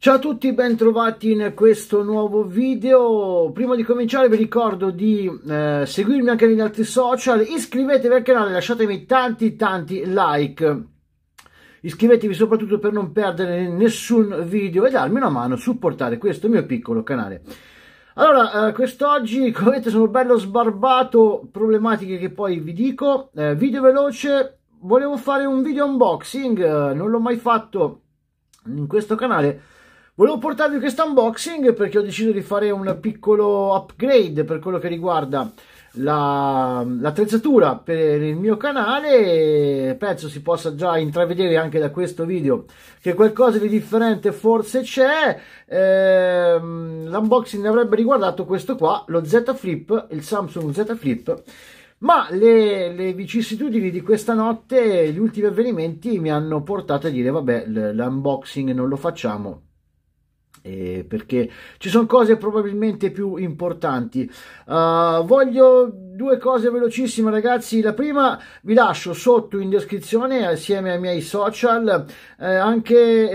Ciao a tutti, bentrovati in questo nuovo video. Prima di cominciare vi ricordo di eh, seguirmi anche negli altri social, iscrivetevi al canale, lasciatemi tanti tanti like. Iscrivetevi soprattutto per non perdere nessun video e darmi una mano a supportare questo mio piccolo canale. Allora, eh, quest'oggi, come vedete, sono bello sbarbato, problematiche che poi vi dico. Eh, video veloce, volevo fare un video unboxing, eh, non l'ho mai fatto in questo canale Volevo portarvi questo unboxing perché ho deciso di fare un piccolo upgrade per quello che riguarda la, l'attrezzatura per il mio canale penso si possa già intravedere anche da questo video che qualcosa di differente forse c'è ehm, l'unboxing avrebbe riguardato questo qua lo Z Flip il Samsung Z Flip ma le, le, vicissitudini di questa notte gli ultimi avvenimenti mi hanno portato a dire vabbè l'unboxing non lo facciamo eh, perché ci sono cose probabilmente più importanti. Uh, voglio due cose velocissime ragazzi, la prima vi lascio sotto in descrizione assieme ai miei social eh, anche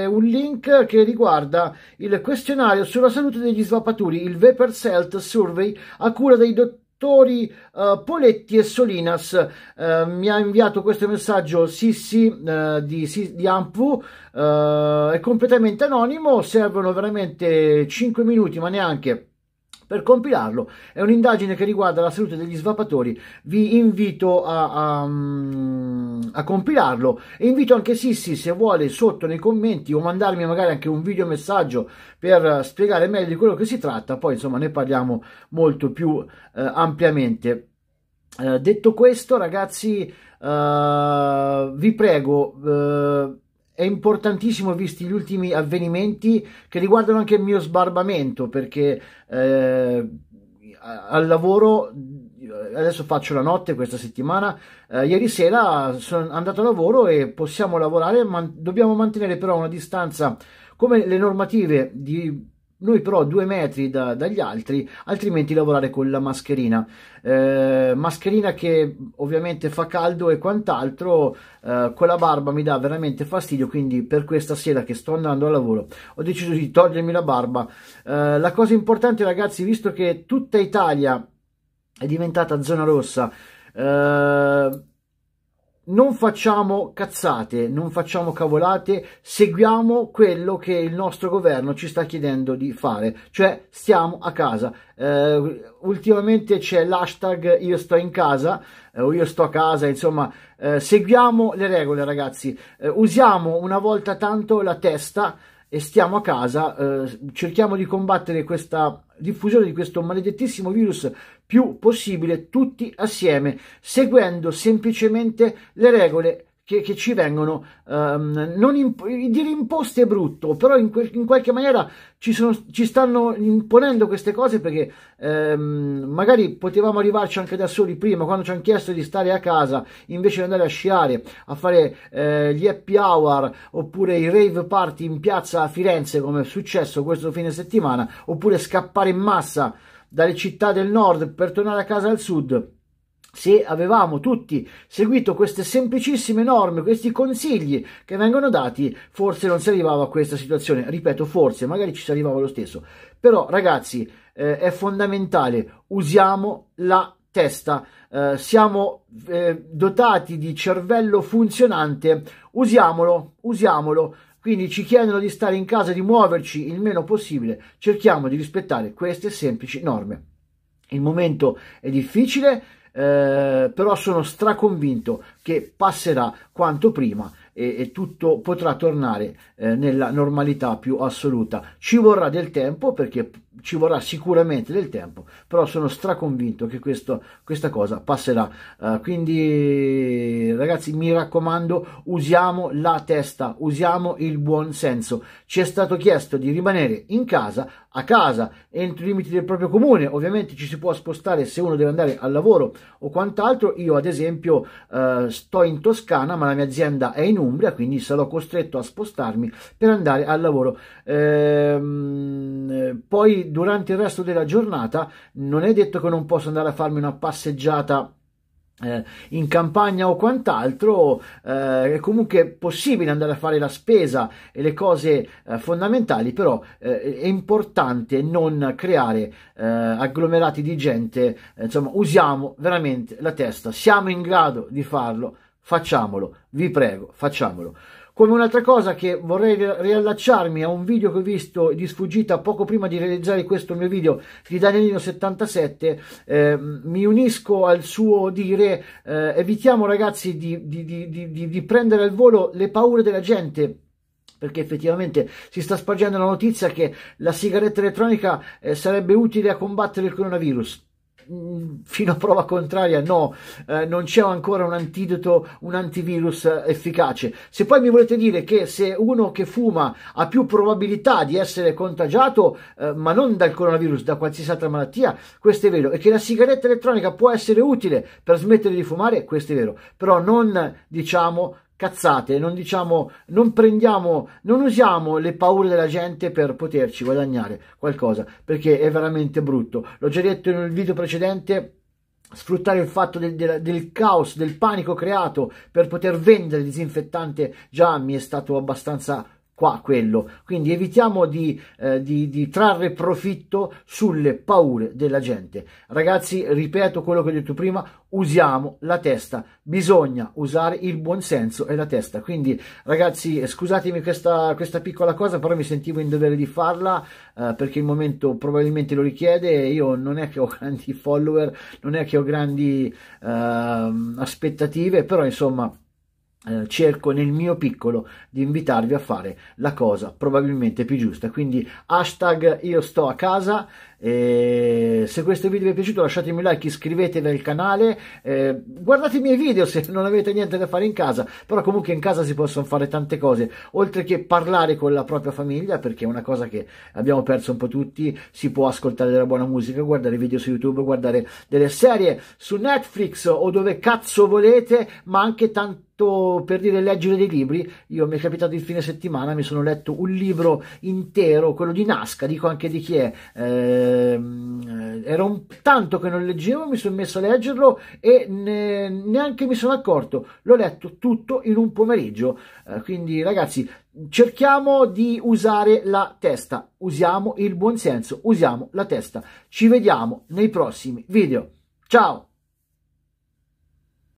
eh, un link che riguarda il questionario sulla salute degli svappaturi, il Vapor Health Survey a cura dei dottori attori uh, eh, Poletti e Solinas. Uh, mi ha inviato questo messaggio Sissi uh, di, di Ampu, è completamente anonimo, servono veramente 5 minuti, ma neanche per compilarlo. È un'indagine che riguarda la salute degli svapatori, vi invito a, a, mm, a compilarlo e invito anche Sissi se vuole sotto nei commenti o mandarmi magari anche un video messaggio per spiegare meglio di quello che si tratta, poi insomma ne parliamo molto più eh, ampiamente. Eh, detto questo, ragazzi, eh, vi prego, eh, è importantissimo visti gli ultimi avvenimenti che riguardano anche il mio sbarbamento perché eh, al lavoro adesso faccio la notte questa settimana eh, ieri sera sono andato a lavoro e possiamo lavorare ma dobbiamo mantenere però una distanza come le normative di noi però due metri da, dagli altri, altrimenti lavorare con la mascherina. Eh, mascherina che ovviamente fa caldo e quant'altro, eh, con la barba mi dà veramente fastidio, quindi per questa sera che sto andando al lavoro ho deciso di togliermi la barba. Eh, la cosa importante ragazzi, visto che tutta Italia è diventata zona rossa, eh, non facciamo cazzate, non facciamo cavolate, seguiamo quello che il nostro governo ci sta chiedendo di fare, cioè stiamo a casa. Eh, ultimamente c'è l'hashtag io sto in casa eh, o io sto a casa, insomma, eh, seguiamo le regole ragazzi, eh, usiamo una volta tanto la testa, e stiamo a casa, eh, cerchiamo di combattere questa diffusione di questo maledettissimo virus più possibile tutti assieme, seguendo semplicemente le regole che, che ci vengono um, non imp- dire imposte è brutto però in, que- in qualche maniera ci, sono, ci, stanno imponendo queste cose perché um, magari potevamo arrivarci anche da soli prima quando ci hanno chiesto di stare a casa invece di andare a sciare a fare eh, gli happy hour oppure i rave party in piazza a Firenze come è successo questo fine settimana oppure scappare in massa dalle città del nord per tornare a casa al sud se avevamo tutti seguito queste semplicissime norme, questi consigli che vengono dati, forse non si arrivava a questa situazione. Ripeto, forse, magari ci si arrivava lo stesso. Però, ragazzi, eh, è fondamentale, usiamo la testa, eh, siamo eh, dotati di cervello funzionante, usiamolo, usiamolo. Quindi ci chiedono di stare in casa, di muoverci il meno possibile, cerchiamo di rispettare queste semplici norme. Il momento è difficile, eh, però sono straconvinto che passerà quanto prima e, e tutto potrà tornare eh, nella normalità più assoluta. Ci vorrà del tempo perché ci vorrà sicuramente del tempo, però sono straconvinto che questo, questa cosa passerà. Uh, quindi ragazzi mi raccomando, usiamo la testa, usiamo il buon senso. Ci è stato chiesto di rimanere in casa, a casa, entro i limiti del proprio comune, ovviamente ci si può spostare se uno deve andare al lavoro o quant'altro. Io ad esempio uh, sto in Toscana, ma la mia azienda è in Umbria, quindi sarò costretto a spostarmi per andare al lavoro. Ehm, poi durante il resto della giornata non è detto che non posso andare a farmi una passeggiata eh, in campagna o quant'altro eh, è comunque possibile andare a fare la spesa e le cose eh, fondamentali però eh, è importante non creare eh, agglomerati di gente insomma usiamo veramente la testa siamo in grado di farlo Facciamolo, vi prego, facciamolo. Come un'altra cosa che vorrei riallacciarmi a un video che ho visto di sfuggita poco prima di realizzare questo mio video di Danielino77, eh, mi unisco al suo dire eh, evitiamo ragazzi di, di, di, di prendere al volo le paure della gente perché effettivamente si sta spargendo la notizia che la sigaretta elettronica eh, sarebbe utile a combattere il coronavirus. Mm, fino a prova contraria no, eh, non c'è ancora un antidoto, un antivirus eh, efficace. Se poi mi volete dire che se uno che fuma ha più probabilità di essere contagiato, eh, ma non dal coronavirus, da qualsiasi altra malattia, questo è vero. E che la sigaretta elettronica può essere utile per smettere di fumare, questo è vero. Però non diciamo cazzate, non diciamo, non prendiamo, non usiamo le paure della gente per poterci guadagnare qualcosa, perché è veramente brutto. L'ho già detto nel video precedente sfruttare il fatto del, del, del, caos, del panico creato per poter vendere disinfettante già mi è stato abbastanza qua quello. Quindi evitiamo di, eh, di, di, trarre profitto sulle paure della gente. Ragazzi, ripeto quello che ho detto prima, usiamo la testa, bisogna usare il buonsenso e la testa. Quindi ragazzi, eh, scusatemi questa, questa piccola cosa, però mi sentivo in dovere di farla eh, perché il momento probabilmente lo richiede. Io non è che ho grandi follower, non è che ho grandi eh, aspettative, però insomma eh, cerco nel mio piccolo di invitarvi a fare la cosa probabilmente più giusta quindi hashtag io sto a casa e se questo video vi è piaciuto lasciatemi un like iscrivetevi al canale eh, guardate i miei video se non avete niente da fare in casa però comunque in casa si possono fare tante cose oltre che parlare con la propria famiglia perché è una cosa che abbiamo perso un po' tutti si può ascoltare della buona musica guardare video su youtube guardare delle serie su netflix o dove cazzo volete ma anche tante letto, per dire, leggere dei libri. Io mi è capitato il fine settimana, mi sono letto un libro intero, quello di Nasca, dico anche di chi è. Ehm, eh, era un tanto che non leggevo, mi sono messo a leggerlo e ne, neanche mi sono accorto. L'ho letto tutto in un pomeriggio. Eh, quindi, ragazzi, cerchiamo di usare la testa, usiamo il buonsenso, usiamo la testa. Ci vediamo nei prossimi video. Ciao!